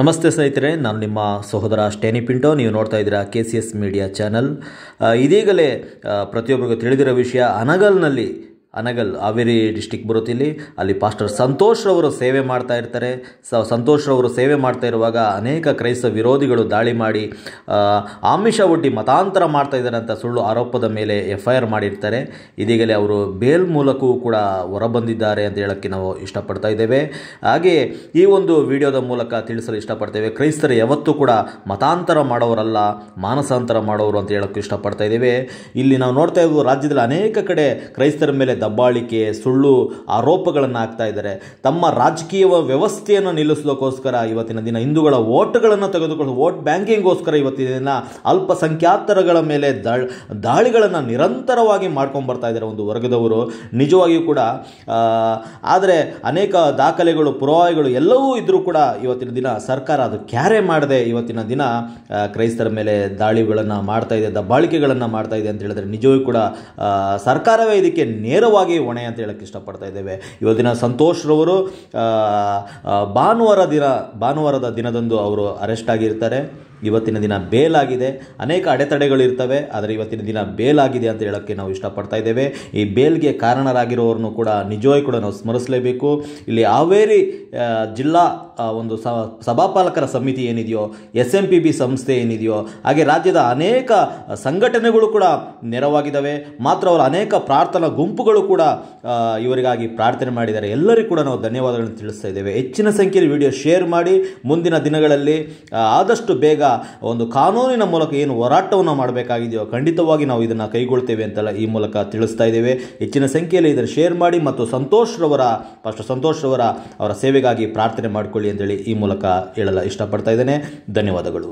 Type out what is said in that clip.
ನಮಸ್ತೆ ಸ್ನೇಹಿತರೆ ನಾನು ನಿಮ್ಮ ಸಹೋದರ ಸ್ಟೇನಿ ಪಿಂಟೋ ನೀವು ನೋಡ್ತಾ ಇದ್ದೀರಾ K C S media channel ಇದೀಗಲೇ ಪ್ರತಿಯೊಬ್ಬರಿಗೂ ತಿಳಿದಿರೋ ವಿಷಯ ಅನಗಲ್ನಲ್ಲಿ ಅನಗಲ್ ಹಾವೇರಿ ಡಿಸ್ಟಿಕ್ ಬರುತ್ತಿಲ್ಲಿ ಇಲ್ಲಿ ಅಲ್ಲಿ ಪಾಸ್ಟರ್ ಸಂತೋಷ್ರವರು ಸೇವೆ ಮಾಡ್ತಾ ಇರ್ತಾರೆ ಸ ಸಂತೋಷ್ರವರು ಸೇವೆ ಮಾಡ್ತಾ ಇರುವಾಗ ಅನೇಕ ಕ್ರೈಸ್ತ ವಿರೋಧಿಗಳು ದಾಳಿ ಮಾಡಿ ಆಮಿಷ ಒಡ್ಡಿ ಮತಾಂತರ ಮಾಡ್ತಾ ಇದ್ದಾರೆ ಅಂತ ಸುಳ್ಳು ಆರೋಪದ ಮೇಲೆ ಎಫ್ ಐ ಆರ್ ಮಾಡಿರ್ತಾರೆ ಇದೀಗಲೇ ಅವರು ಬೇಲ್ ಮೂಲಕವೂ ಕೂಡ ಹೊರಬಂದಿದ್ದಾರೆ ಅಂತ ಹೇಳೋಕ್ಕೆ ನಾವು ಇಷ್ಟಪಡ್ತಾ ಇದ್ದೇವೆ ಹಾಗೆಯೇ ಈ ಒಂದು ವಿಡಿಯೋದ ಮೂಲಕ ತಿಳಿಸಲು ಇಷ್ಟಪಡ್ತೇವೆ ಕ್ರೈಸ್ತರು ಯಾವತ್ತೂ ಕೂಡ ಮತಾಂತರ ಮಾಡೋರಲ್ಲ ಮಾನಸಾಂತರ ಮಾಡೋರು ಅಂತ ಹೇಳೋಕ್ಕೆ ಇಷ್ಟಪಡ್ತಾ ಇದ್ದೇವೆ ಇಲ್ಲಿ ನಾವು ನೋಡ್ತಾ ಇದ್ದೀವಿ ರಾಜ್ಯದಲ್ಲಿ ಅನೇಕ ಕಡೆ ಕ್ರೈಸ್ತರ ಮೇಲೆ ದಬ್ಬಾಳಿಕೆ ಸುಳ್ಳು ಆರೋಪಗಳನ್ನು ಹಾಕ್ತಾ ಇದ್ದಾರೆ ತಮ್ಮ ರಾಜಕೀಯ ವ್ಯವಸ್ಥೆಯನ್ನು ನಿಲ್ಲಿಸೋದಕ್ಕೋಸ್ಕರ ಇವತ್ತಿನ ದಿನ ಹಿಂದೂಗಳ ಓಟ್ಗಳನ್ನು ತೆಗೆದುಕೊಂಡು ವೋಟ್ ಬ್ಯಾಂಕಿಂಗ್ಗೋಸ್ಕರ ಇವತ್ತಿನ ದಿನ ಅಲ್ಪಸಂಖ್ಯಾತರಗಳ ಮೇಲೆ ದಾಳಿಗಳನ್ನು ನಿರಂತರವಾಗಿ ಮಾಡ್ಕೊಂಡು ಬರ್ತಾ ಇದ್ದಾರೆ ಒಂದು ವರ್ಗದವರು ನಿಜವಾಗಿಯೂ ಕೂಡ ಆದರೆ ಅನೇಕ ದಾಖಲೆಗಳು ಪುರಾವೆಗಳು ಎಲ್ಲವೂ ಇದ್ದರೂ ಕೂಡ ಇವತ್ತಿನ ದಿನ ಸರ್ಕಾರ ಅದು ಕ್ಯಾರೆ ಮಾಡದೆ ಇವತ್ತಿನ ದಿನ ಕ್ರೈಸ್ತರ ಮೇಲೆ ದಾಳಿಗಳನ್ನು ಮಾಡ್ತಾ ಇದೆ ದಬ್ಬಾಳಿಕೆಗಳನ್ನು ಮಾಡ್ತಾ ಇದೆ ಅಂತ ಹೇಳಿದ್ರೆ ನಿಜವೂ ಕೂಡ ಸರ್ಕಾರವೇ ಇದಕ್ಕೆ ನೇರ ಸಹಜವಾಗಿ ಹೊಣೆ ಅಂತ ಹೇಳಕ್ಕೆ ಇಷ್ಟಪಡ್ತಾ ಇದ್ದೇವೆ ಇವತ್ತಿನ ಸಂತೋಷ್ರವರು ಭಾನುವಾರ ದಿನ ಭಾನುವಾರದ ದಿನದಂದು ಅವರು ಅರೆಸ್ಟ್ ಆಗಿರ್ತಾರೆ ಇವತ್ತಿನ ದಿನ ಬೇಲಾಗಿದೆ ಅನೇಕ ಅಡೆತಡೆಗಳಿರ್ತವೆ ಆದರೆ ಇವತ್ತಿನ ದಿನ ಬೇಲಾಗಿದೆ ಅಂತ ಹೇಳೋಕ್ಕೆ ನಾವು ಇಷ್ಟಪಡ್ತಾ ಇದ್ದೇವೆ ಈ ಬೇಲ್ಗೆ ಕಾರಣರಾಗಿರೋರನ್ನು ಕೂಡ ನಿಜವಾಗಿ ಕೂಡ ನಾವು ಸ್ಮರಿಸಲೇಬೇಕು ಇಲ್ಲಿ ಹಾವೇರಿ ಜಿಲ್ಲಾ ಒಂದು ಸಭಾಪಾಲಕರ ಸಮಿತಿ ಏನಿದೆಯೋ ಎಸ್ ಎಂ ಪಿ ಬಿ ಸಂಸ್ಥೆ ಏನಿದೆಯೋ ಹಾಗೆ ರಾಜ್ಯದ ಅನೇಕ ಸಂಘಟನೆಗಳು ಕೂಡ ನೆರವಾಗಿದ್ದಾವೆ ಮಾತ್ರ ಮಾತ್ರವಲ್ಲ ಅನೇಕ ಪ್ರಾರ್ಥನಾ ಗುಂಪುಗಳು ಕೂಡ ಇವರಿಗಾಗಿ ಪ್ರಾರ್ಥನೆ ಮಾಡಿದ್ದಾರೆ ಎಲ್ಲರಿಗೂ ಕೂಡ ನಾವು ಧನ್ಯವಾದಗಳನ್ನು ತಿಳಿಸ್ತಾ ಇದ್ದೇವೆ ಹೆಚ್ಚಿನ ಸಂಖ್ಯೆಯಲ್ಲಿ ವಿಡಿಯೋ ಶೇರ್ ಮಾಡಿ ಮುಂದಿನ ದಿನಗಳಲ್ಲಿ ಆದಷ್ಟು ಬೇಗ ಒಂದು ಕಾನೂನಿನ ಮೂಲಕ ಏನು ಹೋರಾಟವನ್ನು ಮಾಡಬೇಕಾಗಿದೆಯೋ ಖಂಡಿತವಾಗಿ ನಾವು ಇದನ್ನು ಕೈಗೊಳ್ತೇವೆ ಅಂತೆಲ್ಲ ಈ ಮೂಲಕ ತಿಳಿಸ್ತಾ ಇದ್ದೇವೆ ಹೆಚ್ಚಿನ ಸಂಖ್ಯೆಯಲ್ಲಿ ಇದನ್ನು ಶೇರ್ ಮಾಡಿ ಮತ್ತು ಸಂತೋಷ್ರವರ ಫಸ್ಟ್ ಸಂತೋಷ್ರವರ ಅವರ ಸೇವೆಗಾಗಿ ಪ್ರಾರ್ಥನೆ ಮಾಡಿಕೊಳ್ಳಿ ಅಂತೇಳಿ ಈ ಮೂಲಕ ಹೇಳಲು ಇಷ್ಟಪಡ್ತಾ ಇದ್ದೇನೆ ಧನ್ಯವಾದಗಳು